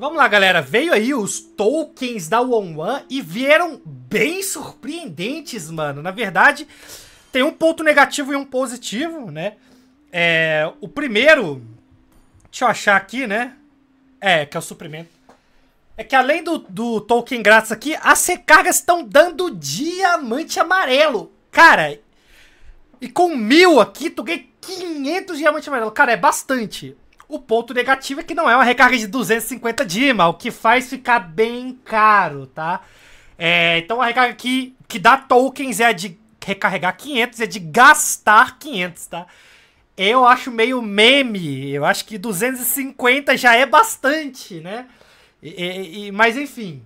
Vamos lá, galera. Veio aí os tokens da One One e vieram bem surpreendentes, mano. Na verdade, tem um ponto negativo e um positivo, né? É, o primeiro... Deixa eu achar aqui, né? É, que é o suprimento. É que além do, do token grátis aqui, as recargas estão dando diamante amarelo. Cara, e com mil aqui, tu ganha 500 diamante amarelo. Cara, é bastante. O ponto negativo é que não é uma recarga de 250 Dima, o que faz ficar bem caro, tá? É, então a recarga que, que dá tokens é a de recarregar 500, é de gastar 500, tá? Eu acho meio meme, eu acho que 250 já é bastante, né? E, e, mas enfim,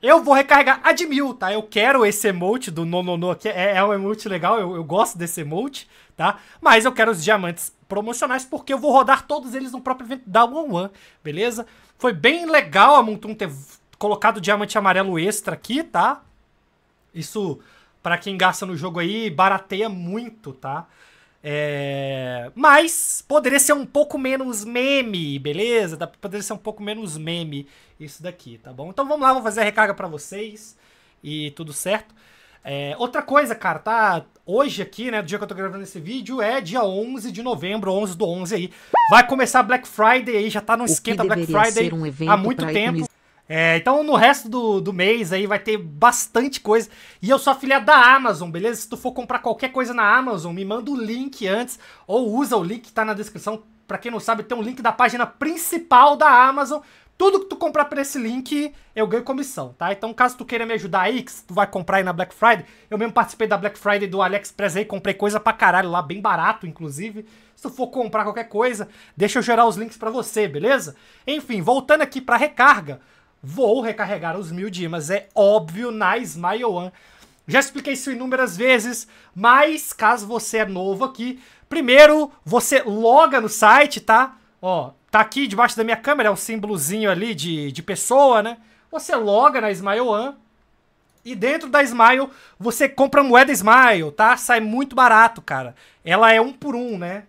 eu vou recarregar a de mil, tá? Eu quero esse emote do Nonono aqui, é, é um emote legal, eu, eu gosto desse emote, tá? Mas eu quero os diamantes promocionais porque eu vou rodar todos eles no próprio evento da One One, beleza? Foi bem legal a Montum ter colocado o diamante amarelo extra aqui, tá? Isso, para quem gasta no jogo aí, barateia muito, tá? É... Mas poderia ser um pouco menos meme, beleza? Poderia ser um pouco menos meme isso daqui, tá bom? Então vamos lá, vou fazer a recarga para vocês e tudo certo. É... Outra coisa, cara, tá? hoje aqui, né, do dia que eu tô gravando esse vídeo, é dia 11 de novembro, 11 do 11 aí. Vai começar Black Friday aí, já tá no esquenta Black Friday um há muito tempo. É, então no resto do, do mês aí vai ter bastante coisa. E eu sou afiliado da Amazon, beleza? Se tu for comprar qualquer coisa na Amazon, me manda o link antes ou usa o link que tá na descrição. Pra quem não sabe, tem um link da página principal da Amazon tudo que tu comprar por esse link, eu ganho comissão, tá? Então, caso tu queira me ajudar aí, que tu vai comprar aí na Black Friday, eu mesmo participei da Black Friday do AliExpress aí, comprei coisa pra caralho lá, bem barato, inclusive. Se tu for comprar qualquer coisa, deixa eu gerar os links pra você, beleza? Enfim, voltando aqui pra recarga, vou recarregar os mil dimas, é óbvio, na Smile One. Já expliquei isso inúmeras vezes, mas caso você é novo aqui, primeiro você loga no site, tá? Ó, tá aqui debaixo da minha câmera, é um símbolozinho ali de, de pessoa, né? Você loga na Smile One e dentro da Smile você compra moeda Smile, tá? Sai muito barato, cara. Ela é um por um, né?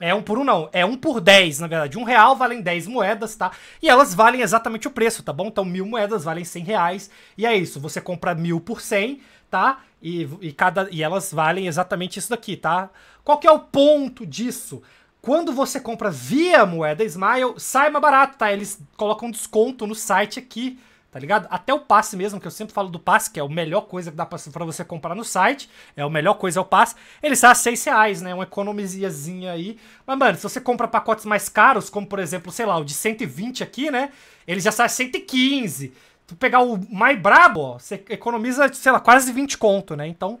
É um por um não, é um por dez na verdade. Um real valem dez moedas, tá? E elas valem exatamente o preço, tá bom? Então mil moedas valem cem reais. E é isso, você compra mil por cem, tá? E, e, cada, e elas valem exatamente isso daqui, tá? Qual que é o ponto disso? Quando você compra via moeda Smile, sai mais barato, tá? Eles colocam desconto no site aqui, tá ligado? Até o passe mesmo, que eu sempre falo do passe, que é a melhor coisa que dá pra, você comprar no site. É a melhor coisa é o passe. Ele sai a 6 reais, né? Uma economiziazinha aí. Mas, mano, se você compra pacotes mais caros, como por exemplo, sei lá, o de 120 aqui, né? Ele já sai a 115. Tu pegar o mais brabo, ó, você economiza, sei lá, quase 20 conto, né? Então,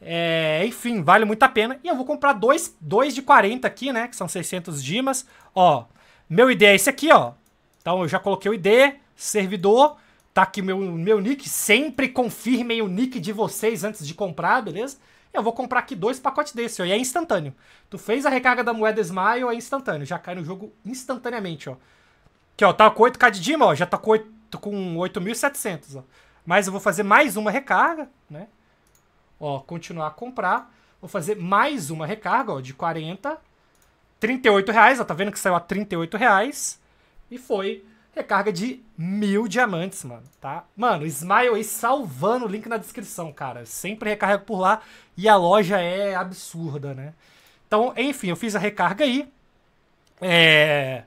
é, enfim, vale muito a pena. E eu vou comprar dois, dois de 40 aqui, né? Que são 600 dimas. Ó, meu ID é esse aqui, ó. Então eu já coloquei o ID, servidor. Tá aqui meu, meu nick. Sempre confirmem o nick de vocês antes de comprar, beleza? Eu vou comprar aqui dois pacotes desse, ó. E é instantâneo. Tu fez a recarga da moeda Smile, é instantâneo. Já cai no jogo instantaneamente, ó. Aqui, ó. Tá com 8k de dima, ó. Já tá com 8.700, ó. Mas eu vou fazer mais uma recarga, né? Ó, continuar a comprar. Vou fazer mais uma recarga, ó, de 40. 38 reais, ó, tá vendo que saiu a 38 reais. E foi recarga de mil diamantes, mano, tá? Mano, Smile aí salvando o link na descrição, cara. Sempre recarrego por lá e a loja é absurda, né? Então, enfim, eu fiz a recarga aí. É...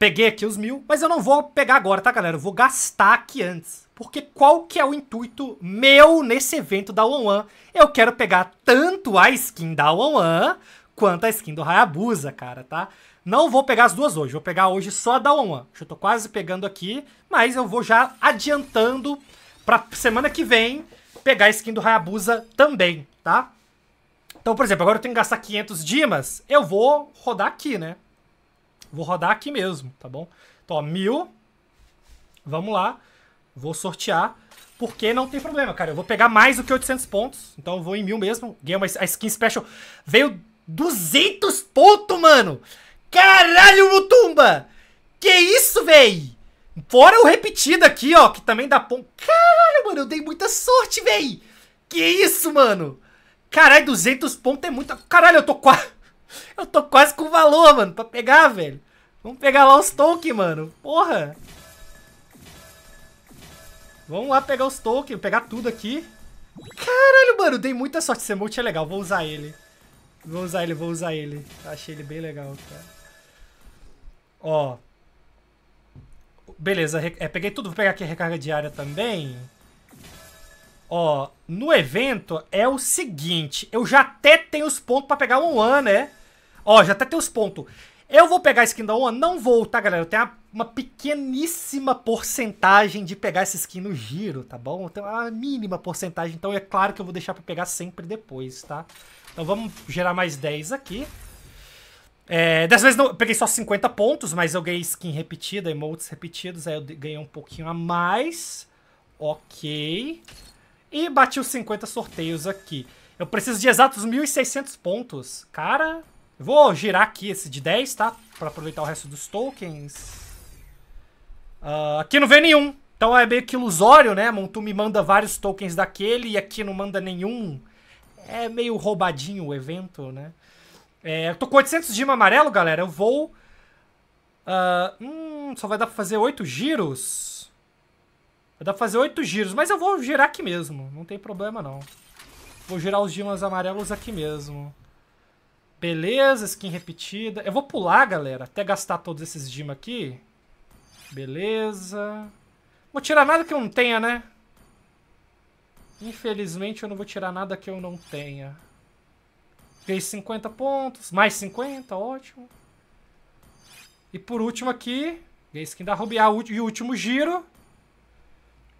Peguei aqui os mil, mas eu não vou pegar agora, tá, galera? Eu vou gastar aqui antes. Porque qual que é o intuito meu nesse evento da One One? Eu quero pegar tanto a skin da One One quanto a skin do Hayabusa, cara, tá? Não vou pegar as duas hoje, vou pegar hoje só a da One One. Eu tô quase pegando aqui, mas eu vou já adiantando pra semana que vem pegar a skin do Hayabusa também, tá? Então, por exemplo, agora eu tenho que gastar 500 dimas, eu vou rodar aqui, né? Vou rodar aqui mesmo, tá bom? Então, ó, mil. vamos lá. Vou sortear, porque não tem problema, cara. Eu vou pegar mais do que 800 pontos, então eu vou em mil mesmo. Ganhei uma skin special. Veio 200 pontos, mano! Caralho, Mutumba! Que isso, véi! Fora o repetido aqui, ó, que também dá ponto. Caralho, mano, eu dei muita sorte, véi! Que isso, mano! Caralho, 200 pontos é muita... Caralho, eu tô quase... Eu tô quase com valor, mano, pra pegar, velho. Vamos pegar lá os tokens, mano. Porra! Vamos lá pegar os tokens, pegar tudo aqui. Caralho, mano, dei muita sorte. Esse emote é legal, vou usar ele. Vou usar ele, vou usar ele. Achei ele bem legal, cara. Ó. Beleza, é, peguei tudo. Vou pegar aqui a recarga diária também. Ó, no evento é o seguinte. Eu já até tenho os pontos pra pegar um One, né? Ó, já até tenho os pontos. Eu vou pegar a skin da One? Não vou, tá, galera? Eu tenho a uma pequeníssima porcentagem de pegar essa skin no giro, tá bom? Então, a mínima porcentagem. Então, é claro que eu vou deixar pra pegar sempre depois, tá? Então, vamos gerar mais 10 aqui. É, dessa vez não, eu peguei só 50 pontos, mas eu ganhei skin repetida, emotes repetidos, aí eu ganhei um pouquinho a mais. Ok. E bati os 50 sorteios aqui. Eu preciso de exatos 1.600 pontos. Cara, eu vou girar aqui esse de 10, tá? Pra aproveitar o resto dos tokens. Uh, aqui não vê nenhum. Então é meio que ilusório, né? Montu me manda vários tokens daquele e aqui não manda nenhum. É meio roubadinho o evento, né? É, eu tô com 800 gema amarelo, galera. Eu vou... Uh, hum, só vai dar pra fazer 8 giros. Vai dar pra fazer 8 giros, mas eu vou girar aqui mesmo. Não tem problema, não. Vou girar os dimas amarelos aqui mesmo. Beleza, skin repetida. Eu vou pular, galera, até gastar todos esses gemas aqui. Beleza. Vou tirar nada que eu não tenha, né? Infelizmente eu não vou tirar nada que eu não tenha. Fiquei 50 pontos. Mais 50, ótimo. E por último aqui, a skin da Ruby. Ah, e o último giro,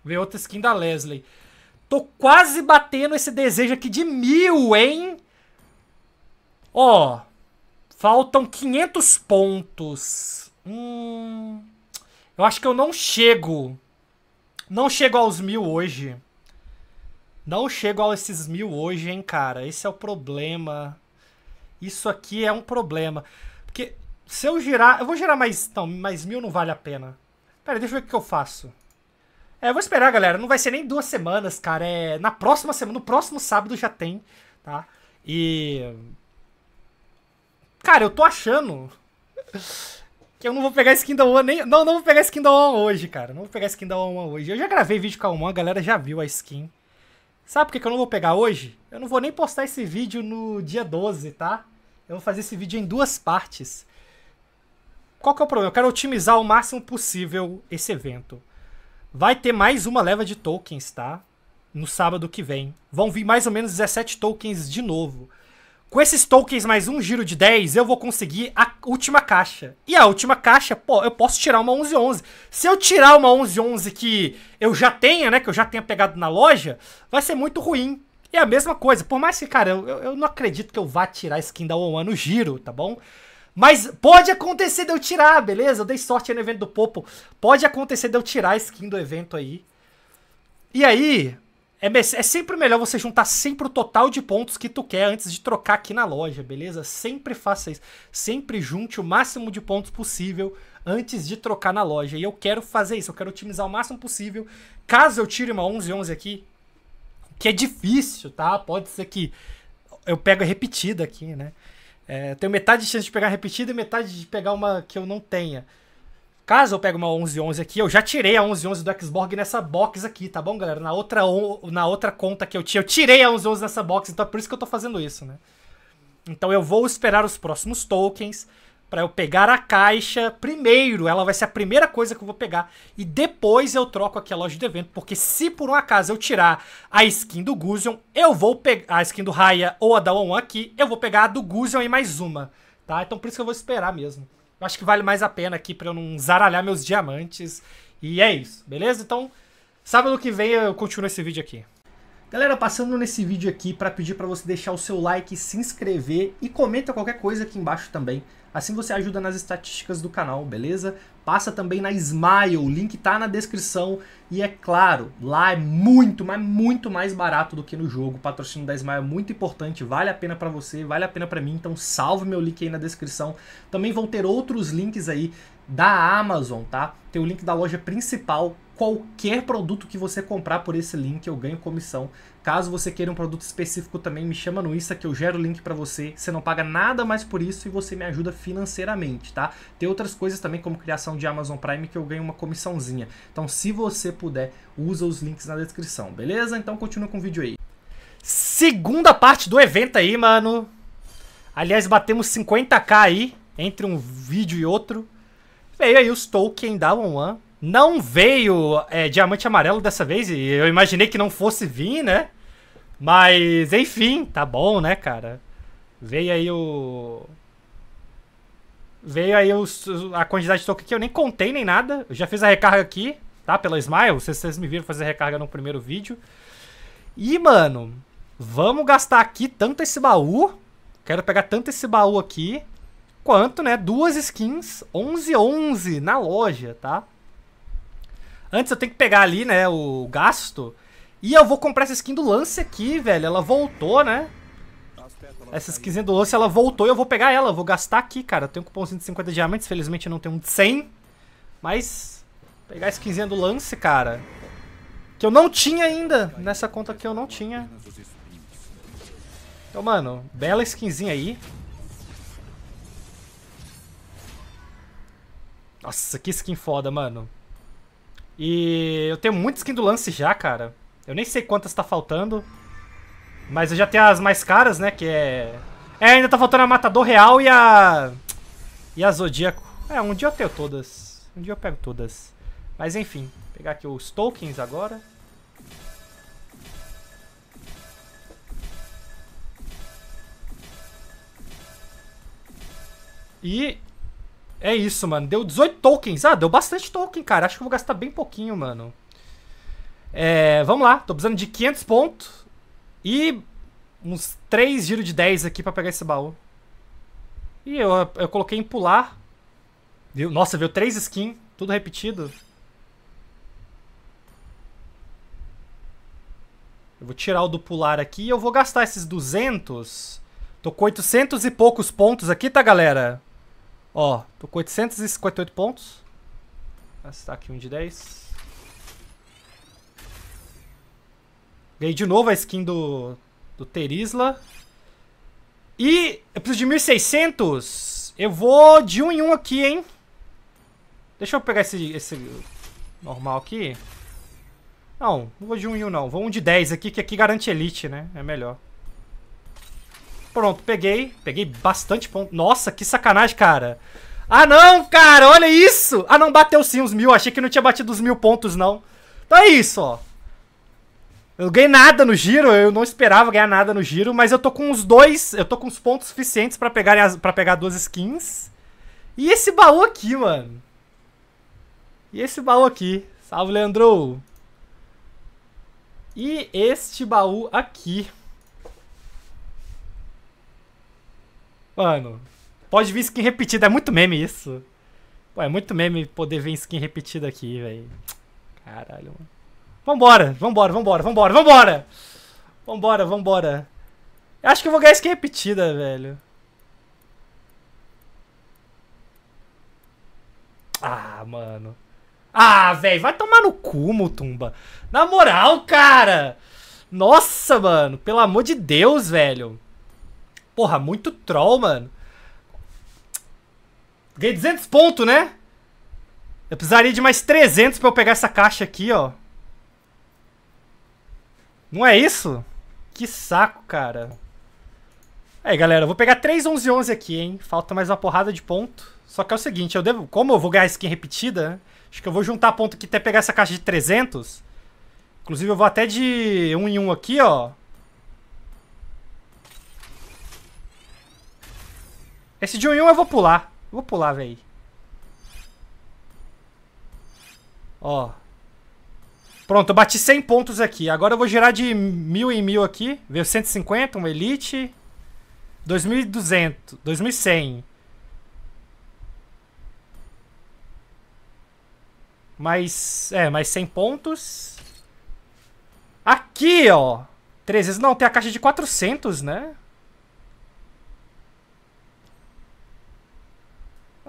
veio outra skin da Leslie. Tô quase batendo esse desejo aqui de mil, hein? Ó, faltam 500 pontos. Hum... Eu acho que eu não chego. Não chego aos mil hoje. Não chego a esses mil hoje, hein, cara. Esse é o problema. Isso aqui é um problema. Porque se eu girar. Eu vou girar mais. Não, mais mil não vale a pena. Pera, deixa eu ver o que eu faço. É, eu vou esperar, galera. Não vai ser nem duas semanas, cara. É na próxima semana, no próximo sábado já tem, tá? E. Cara, eu tô achando que eu não vou pegar skin da One nem. Não, não vou pegar skin da One hoje, cara. Não vou pegar skin da One hoje. Eu já gravei vídeo com a One, a galera já viu a skin. Sabe por que, que eu não vou pegar hoje? Eu não vou nem postar esse vídeo no dia 12, tá? Eu vou fazer esse vídeo em duas partes. Qual que é o problema? Eu quero otimizar o máximo possível esse evento. Vai ter mais uma leva de tokens, tá? No sábado que vem. Vão vir mais ou menos 17 tokens de novo. Com esses tokens mais um giro de 10, eu vou conseguir a última caixa. E a última caixa, pô, eu posso tirar uma 1111. Se eu tirar uma 1111 que eu já tenha, né, que eu já tenha pegado na loja, vai ser muito ruim. E é a mesma coisa, por mais que, cara, eu, eu não acredito que eu vá tirar a skin da One no giro, tá bom? Mas pode acontecer de eu tirar, beleza? Eu dei sorte aí no evento do Popo. Pode acontecer de eu tirar a skin do evento aí. E aí, é, é, sempre melhor você juntar sempre o total de pontos que tu quer antes de trocar aqui na loja, beleza? Sempre faça isso. Sempre junte o máximo de pontos possível antes de trocar na loja. E eu quero fazer isso, eu quero otimizar o máximo possível. Caso eu tire uma 11 11 aqui, que é difícil, tá? Pode ser que eu pego repetida aqui, né? É, tenho metade de chance de pegar repetida e metade de pegar uma que eu não tenha. Caso eu pego uma 1111 aqui, eu já tirei a 1111 do Xborg nessa box aqui, tá bom, galera? Na outra, na outra conta que eu tinha, eu tirei a 1111 nessa box, então é por isso que eu tô fazendo isso, né? Então eu vou esperar os próximos tokens para eu pegar a caixa primeiro. Ela vai ser a primeira coisa que eu vou pegar. E depois eu troco aqui a loja de evento. Porque se por um acaso eu tirar a skin do Guzion, eu vou pegar a skin do Raya ou a da One aqui. Eu vou pegar a do Guzion e mais uma. Tá? Então por isso que eu vou esperar mesmo acho que vale mais a pena aqui para eu não zaralhar meus diamantes. E é isso, beleza? Então, sábado que vem eu continuo esse vídeo aqui. Galera, passando nesse vídeo aqui para pedir para você deixar o seu like, se inscrever e comenta qualquer coisa aqui embaixo também. Assim você ajuda nas estatísticas do canal, beleza? Passa também na Smile, o link tá na descrição. E é claro, lá é muito, mas muito mais barato do que no jogo. O patrocínio da Smile é muito importante, vale a pena para você, vale a pena para mim. Então salve meu link aí na descrição. Também vão ter outros links aí da Amazon, tá? Tem o link da loja principal. Qualquer produto que você comprar por esse link, eu ganho comissão Caso você queira um produto específico também, me chama no Insta que eu gero o link para você. Você não paga nada mais por isso e você me ajuda financeiramente, tá? Tem outras coisas também como criação de Amazon Prime que eu ganho uma comissãozinha. Então, se você puder, usa os links na descrição, beleza? Então, continua com o vídeo aí. Segunda parte do evento aí, mano. Aliás, batemos 50k aí entre um vídeo e outro. Veio aí os token da One One não veio é, diamante amarelo dessa vez, e eu imaginei que não fosse vir, né? Mas, enfim, tá bom, né, cara? Veio aí o. Veio aí os, a quantidade de token que eu nem contei nem nada. Eu já fiz a recarga aqui, tá? Pela Smile. Vocês, vocês me viram fazer recarga no primeiro vídeo. E, mano, vamos gastar aqui tanto esse baú. Quero pegar tanto esse baú aqui. Quanto, né? Duas skins 1111 na loja, tá? Antes eu tenho que pegar ali, né, o gasto. E eu vou comprar essa skin do Lance aqui, velho. Ela voltou, né? Essa skinzinha do Lance, ela voltou e eu vou pegar ela. Eu vou gastar aqui, cara. Eu tenho um cupomzinho de 50 diamantes. Felizmente eu não tenho um de 100. Mas pegar a skinzinha do Lance, cara. Que eu não tinha ainda. Nessa conta aqui eu não tinha. Então, mano, bela skinzinha aí. Nossa, que skin foda, mano. E eu tenho muita skin do lance já, cara. Eu nem sei quantas tá faltando. Mas eu já tenho as mais caras, né? Que é. É, ainda tá faltando a Matador Real e a. E a Zodíaco. É, um dia eu tenho todas. Um dia eu pego todas. Mas enfim, vou pegar aqui os tokens agora. E é isso, mano. Deu 18 tokens. Ah, deu bastante token, cara. Acho que eu vou gastar bem pouquinho, mano. É, vamos lá. Tô precisando de 500 pontos. E uns 3 giros de 10 aqui pra pegar esse baú. E eu, eu coloquei em pular. Nossa, veio 3 skins. Tudo repetido. Eu vou tirar o do pular aqui e eu vou gastar esses 200. Tô com 800 e poucos pontos aqui, tá, galera? Ó, tô com 858 pontos. Vou gastar aqui um de 10. Ganhei de novo a skin do, do Terisla. E eu preciso de 1600. Eu vou de um em um aqui, hein? Deixa eu pegar esse, esse normal aqui. Não, não vou de um em um não. Vou um de 10 aqui, que aqui garante elite, né? É melhor. Pronto, peguei. Peguei bastante ponto. Nossa, que sacanagem, cara. Ah, não, cara, olha isso. Ah, não, bateu sim os mil. Achei que não tinha batido os mil pontos, não. Então é isso, ó. Eu ganhei nada no giro, eu não esperava ganhar nada no giro, mas eu tô com os dois, eu tô com os pontos suficientes pra, pegar pra pegar duas skins. E esse baú aqui, mano. E esse baú aqui. Salve, Leandro. E este baú aqui. Mano, pode vir skin repetida. É muito meme isso. Pô, é muito meme poder ver skin repetida aqui, velho. Caralho, mano. Vambora, vambora, vambora, vambora, vambora! Vambora, vambora. Eu acho que eu vou ganhar skin repetida, velho. Ah, mano. Ah, velho, vai tomar no cu, Mutumba. Na moral, cara. Nossa, mano. Pelo amor de Deus, velho. Porra, muito troll, mano. Ganhei 200 pontos, né? Eu precisaria de mais 300 pra eu pegar essa caixa aqui, ó. Não é isso? Que saco, cara. Aí, galera, eu vou pegar 3 11 11 aqui, hein? Falta mais uma porrada de ponto. Só que é o seguinte, eu devo... Como eu vou ganhar skin repetida, né? acho que eu vou juntar ponto aqui até pegar essa caixa de 300. Inclusive, eu vou até de 1 em 1 aqui, ó. Esse John Yun eu vou pular. Eu vou pular, velho. Ó. Pronto, eu bati 100 pontos aqui. Agora eu vou gerar de mil em mil aqui. Veio 150, um Elite. 2200, 2100. Mais, é, mais 100 pontos. Aqui, ó. 300, não, tem a caixa de 400, né?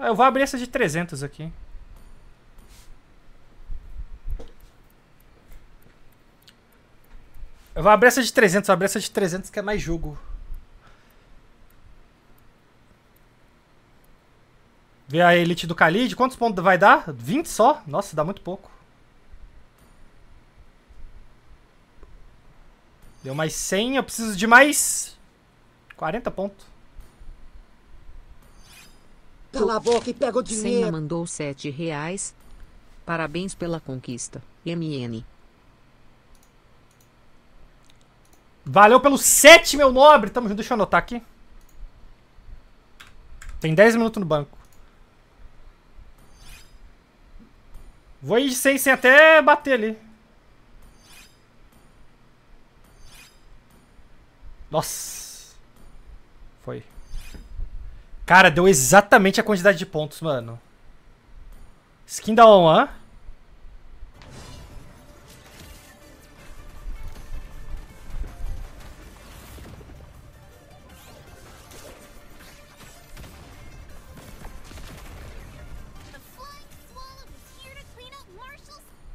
Ah, eu vou abrir essa de 300 aqui. Eu vou abrir essa de 300, vou abrir essa de 300 que é mais jogo. Ver a elite do Khalid. Quantos pontos vai dar? 20 só? Nossa, dá muito pouco. Deu mais 100. Eu preciso de mais 40 pontos. Cala a boca e pega o dinheiro. Senna mandou sete reais. Parabéns pela conquista. MN. Valeu pelo sete, meu nobre. Tamo junto. Deixa eu anotar aqui. Tem 10 minutos no banco. Vou ir sem, sem até bater ali. Nossa. Foi. Cara, deu exatamente a quantidade de pontos, mano. Skin da Oman.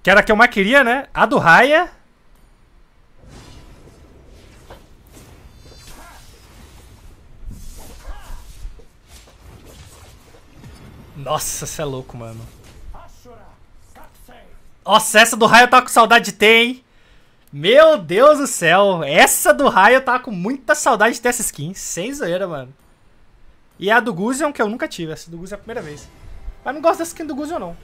Que era a que eu mais queria, né? A do Raya. Nossa, você é louco, mano. Nossa, essa do raio eu tava com saudade de ter, hein? Meu Deus do céu. Essa do raio eu tava com muita saudade de ter essa skin. Sem zoeira, mano. E a do Guzion, é que eu nunca tive. Essa do Guzion é a primeira vez. Mas não gosto da skin do Guzion, não.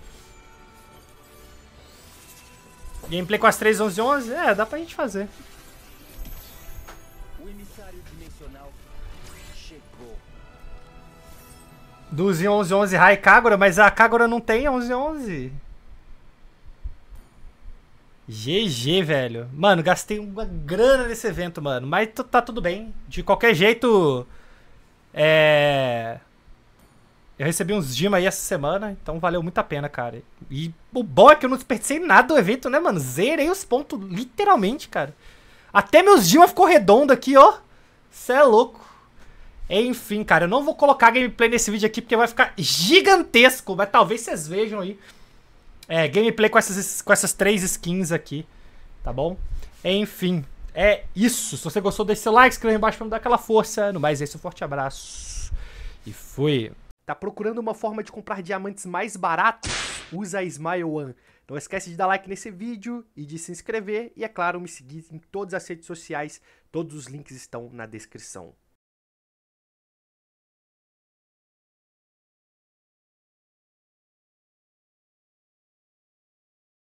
Gameplay com as 3, 11, 11? É, dá pra gente fazer. Dos 1111 Rai Kagura, mas a Kagura não tem 1111. GG, velho. Mano, gastei uma grana nesse evento, mano. Mas tá tudo bem. De qualquer jeito. É. Eu recebi uns Dima aí essa semana, então valeu muito a pena, cara. E o bom é que eu não desperdicei nada do evento, né, mano? Zerei os pontos, literalmente, cara. Até meus Dima ficou redondo aqui, ó. Cê é louco. Enfim, cara, eu não vou colocar gameplay nesse vídeo aqui porque vai ficar gigantesco, mas talvez vocês vejam aí. É, gameplay com essas, com essas três skins aqui, tá bom? Enfim, é isso. Se você gostou, deixe seu like, escreve embaixo pra me dar aquela força. No mais, é isso. Um forte abraço e fui. Tá procurando uma forma de comprar diamantes mais baratos? Usa a Smile One. Não esquece de dar like nesse vídeo e de se inscrever. E, é claro, me seguir em todas as redes sociais. Todos os links estão na descrição.